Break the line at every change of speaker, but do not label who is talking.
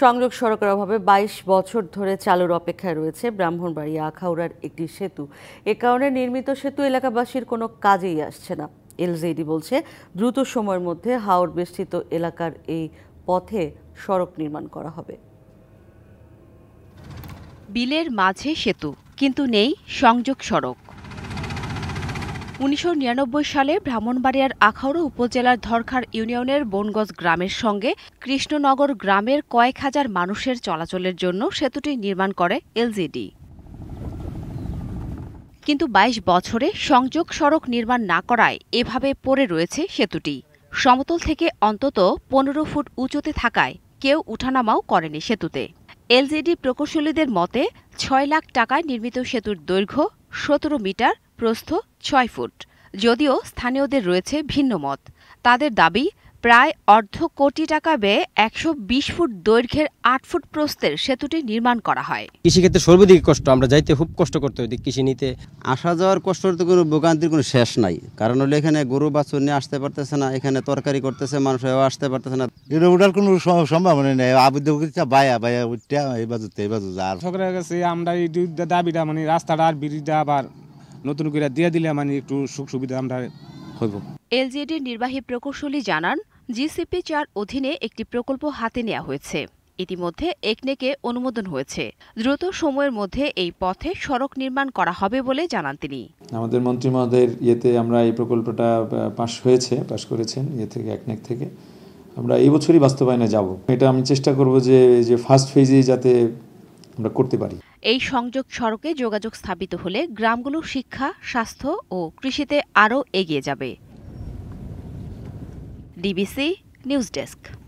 সংযোগ সড়কের অভাবে বাইশ বছর ধরে চালুর অপেক্ষায় রয়েছে ব্রাহ্মণবাড়িয়া আখাউড়ার একটি সেতু এ কারণে নির্মিত সেতু এলাকাবাসীর কোনো কাজেই আসছে না এলজেডি বলছে দ্রুত সময়ের মধ্যে হাওড় বেষ্টিত এলাকার এই পথে সড়ক নির্মাণ করা হবে বিলের মাঝে সেতু কিন্তু নেই সংযোগ সড়ক উনিশশো সালে ব্রাহ্মণবাড়িয়ার আখাউড়া উপজেলার ধরখার ইউনিয়নের বনগজ গ্রামের সঙ্গে কৃষ্ণনগর গ্রামের কয়েক হাজার মানুষের চলাচলের জন্য সেতুটি নির্মাণ করে এলজিডি কিন্তু ২২ বছরে সংযোগ সড়ক নির্মাণ না করায় এভাবে পড়ে রয়েছে সেতুটি সমতল থেকে অন্তত পনেরো ফুট উঁচুতে থাকায় কেউ উঠানামাও করেনি সেতুতে এলজিডি প্রকৌশলীদের মতে ছয় লাখ টাকায় নির্মিত সেতুর দৈর্ঘ্য সতেরো মিটার প্রস্থ ছয় ফুট যদিও স্থানীয়দের রয়েছে ভিন্ন মত তাদের দাবি প্রায় অর্ধ কোটি টাকা ব্যয়ে একশো বিশ ফুট দৈর্ঘ্যের আট ফুট প্রস্তের সেতুটি নির্মাণ করা হয় কৃষিক্ষেত্রে সর্বাধিক কষ্ট আমরা যাইতে খুব কষ্ট করতে হবে কৃষি নিতে আসা যাওয়ার কষ্ট তো কোনো ভোগান্তির কোনো শেষ নাই কারণ হলো এখানে গরু বাছুর নিয়ে আসতে পারতেছে না এখানে তরকারি করতেছে মানুষ আসতে পারতেছে না এটা কোনো সম্ভাবনা নেই আবদ্ধ করতে বায়া বায়া উঠতে এই বাজুতে এই বাজু যা সরকারের গেছে আমরা এই দাবিটা মানে রাস্তাটা আর ব্রিজটা আবার নতুন করে দিয়ে দিলে মানে একটু সুখ সুবিধা আমরা হইব এলজিএডির নির্বাহী প্রকৌশলী জানান জিসিপি চার অধীনে একটি প্রকল্প হাতে নেওয়া হয়েছে ইতিমধ্যে একনেকে অনুমোদন হয়েছে দ্রুত সময়ের মধ্যে এই পথে সড়ক নির্মাণ করা হবে বলে জানান তিনি আমাদের মন্ত্রী মহোদয়ের ইয়েতে আমরা এই প্রকল্পটা পাশ হয়েছে পাশ করেছেন ইয়ে থেকে একনেক থেকে আমরা এই বছরই বাস্তবায়নে যাব এটা আমি চেষ্টা করব যে যে ফার্স্ট ফেজে যাতে আমরা করতে পারি এই সংযোগ সড়কে যোগাযোগ স্থাপিত হলে গ্রামগুলো শিক্ষা স্বাস্থ্য ও কৃষিতে আরও এগিয়ে যাবে ডিবিসি নিউজ ডেস্ক